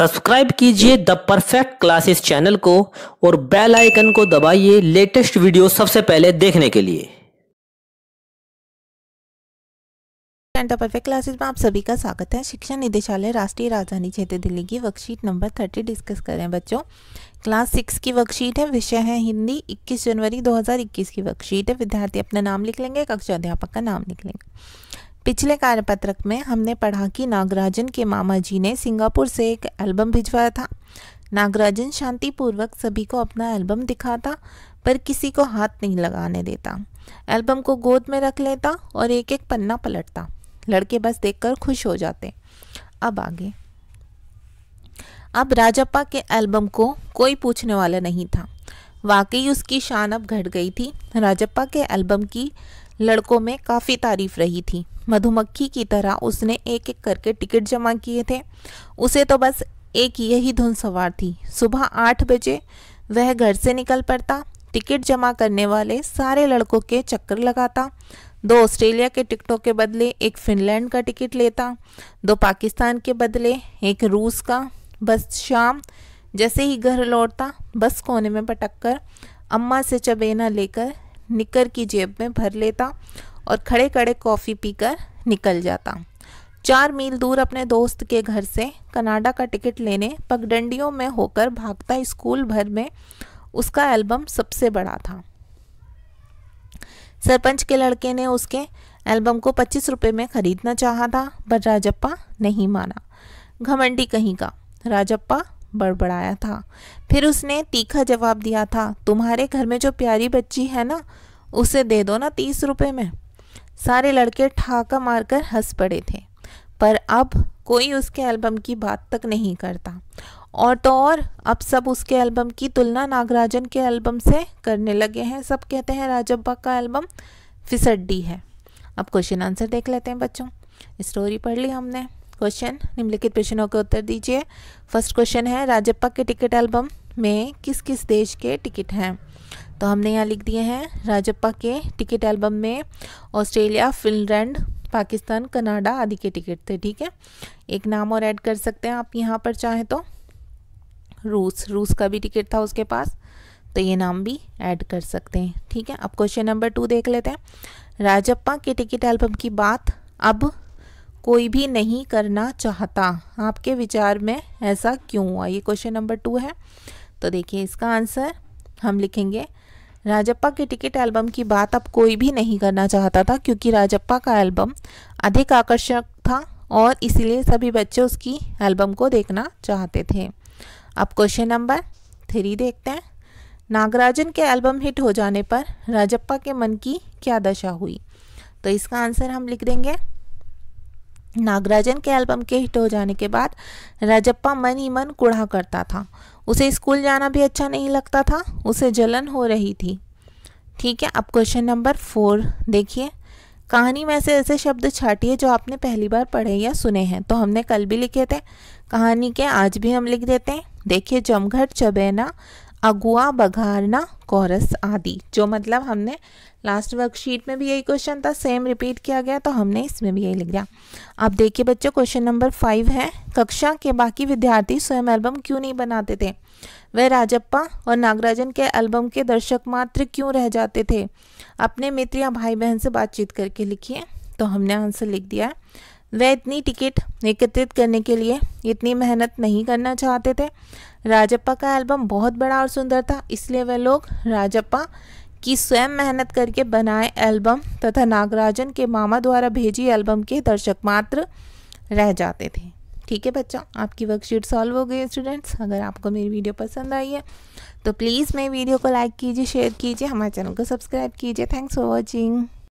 subscribe कीजिए the perfect classes channel को और बेल आइकन को दबाइए लेटेस्ट वीडियो सबसे पहले देखने के लिए एंड परफेक्ट क्लासेस में आप सभी का स्वागत है शिक्षा निदेशालय राष्ट्रीय राजधानी क्षेत्र दिल्ली की वर्कशीट नंबर थर्टी डिस्कस कर रहे हैं बच्चों क्लास सिक्स की वर्कशीट है विषय है हिंदी 21 जनवरी 2021 की वर्कशीट है विद्यार्थी अपना नाम लिख लेंगे कक्षा अध्यापक का नाम लिख लेंगे पिछले कार्यपत्रक में हमने पढ़ा कि नागराजन के मामा जी ने सिंगापुर से एक एल्बम भिजवाया था नागराजन शांतिपूर्वक सभी को अपना एल्बम दिखाता पर किसी को हाथ नहीं लगाने देता एल्बम को गोद में रख लेता और एक एक पन्ना पलटता लड़के बस देखकर खुश हो जाते अब आगे अब राजप्पा के एल्बम को कोई पूछने वाला नहीं था वाकई उसकी शान अब घट गई थी राजप्पा के एल्बम की लड़कों में काफ़ी तारीफ रही थी मधुमक्खी की तरह उसने एक एक करके टिकट जमा किए थे उसे तो बस एक यही धुन सवार थी सुबह आठ बजे वह घर से निकल पड़ता टिकट जमा करने वाले सारे लड़कों के चक्कर लगाता दो ऑस्ट्रेलिया के टिकटों के बदले एक फिनलैंड का टिकट लेता दो पाकिस्तान के बदले एक रूस का बस शाम जैसे ही घर लौटता बस कोने में पटक कर अम्मा से चबेना लेकर निकर की जेब में भर लेता और खड़े खड़े कॉफ़ी पीकर निकल जाता चार मील दूर अपने दोस्त के घर से कनाडा का टिकट लेने पगडंडियों में होकर भागता स्कूल भर में उसका एल्बम सबसे बड़ा था सरपंच के लड़के ने उसके एल्बम को पच्चीस रुपये में खरीदना चाहा था पर राजप्पा नहीं माना घमंडी कहीं का राजप्पा बड़बड़ाया था फिर उसने तीखा जवाब दिया था तुम्हारे घर में जो प्यारी बच्ची है ना उसे दे दो ना तीस रुपये में सारे लड़के ठाका मारकर हंस पड़े थे पर अब कोई उसके एल्बम की बात तक नहीं करता और तो और अब सब उसके एल्बम की तुलना नागराजन के एल्बम से करने लगे हैं सब कहते हैं राजब्बा का एल्बम फिसड्डी है अब क्वेश्चन आंसर देख लेते हैं बच्चों स्टोरी पढ़ ली हमने क्वेश्चन निम्नलिखित प्रश्नों के उत्तर दीजिए फर्स्ट क्वेश्चन है राजप्पा के टिकट एल्बम में किस किस देश के टिकट हैं तो हमने यहाँ लिख दिए हैं राजप्पा के टिकट एल्बम में ऑस्ट्रेलिया फिनलैंड पाकिस्तान कनाडा आदि के टिकट थे ठीक है एक नाम और ऐड कर सकते हैं आप यहाँ पर चाहें तो रूस रूस का भी टिकट था उसके पास तो ये नाम भी ऐड कर सकते हैं ठीक है अब क्वेश्चन नंबर टू देख लेते हैं राजप्पा के टिकट एल्बम की बात अब कोई भी नहीं करना चाहता आपके विचार में ऐसा क्यों हुआ ये क्वेश्चन नंबर टू है तो देखिए इसका आंसर हम लिखेंगे राजप्पा के टिकट एल्बम की बात अब कोई भी नहीं करना चाहता था क्योंकि राजप्पा का एल्बम अधिक आकर्षक था और इसीलिए सभी बच्चे उसकी एल्बम को देखना चाहते थे अब क्वेश्चन नंबर थ्री देखते हैं नागराजन के एल्बम हिट हो जाने पर राजप्पा के मन की क्या दशा हुई तो इसका आंसर हम लिख देंगे नागराजन के एल्बम के हिट हो जाने के बाद राजप्पा मन ही मन कूड़ा करता था उसे स्कूल जाना भी अच्छा नहीं लगता था उसे जलन हो रही थी ठीक है अब क्वेश्चन नंबर फोर देखिए कहानी में ऐसे ऐसे शब्द छाटिए जो आपने पहली बार पढ़े या सुने हैं तो हमने कल भी लिखे थे कहानी के आज भी हम लिख देते हैं देखिए जमघट चबेना अगुआ बघारना कोरस आदि जो मतलब हमने लास्ट वर्कशीट में भी यही क्वेश्चन था सेम रिपीट किया गया तो हमने इसमें भी यही लिख दिया अब देखिए बच्चों क्वेश्चन नंबर फाइव है कक्षा के बाकी विद्यार्थी स्वयं एल्बम क्यों नहीं बनाते थे वह राजप्पा और नागराजन के एल्बम के दर्शक मात्र क्यों रह जाते थे अपने मित्र या भाई बहन से बातचीत करके लिखिए तो हमने आंसर लिख दिया है वह इतनी टिकट एकत्रित करने के लिए इतनी मेहनत नहीं करना चाहते थे राजप्पा का एल्बम बहुत बड़ा और सुंदर था इसलिए वह लोग राजप्पा की स्वयं मेहनत करके बनाए एल्बम तथा नागराजन के मामा द्वारा भेजी एल्बम के दर्शक मात्र रह जाते थे ठीक है बच्चों आपकी वर्कशीट सॉल्व हो गई स्टूडेंट्स अगर आपको मेरी वीडियो पसंद आई है तो प्लीज़ मेरी वीडियो को लाइक कीजिए शेयर कीजिए हमारे चैनल को सब्सक्राइब कीजिए थैंक्स फॉर वॉचिंग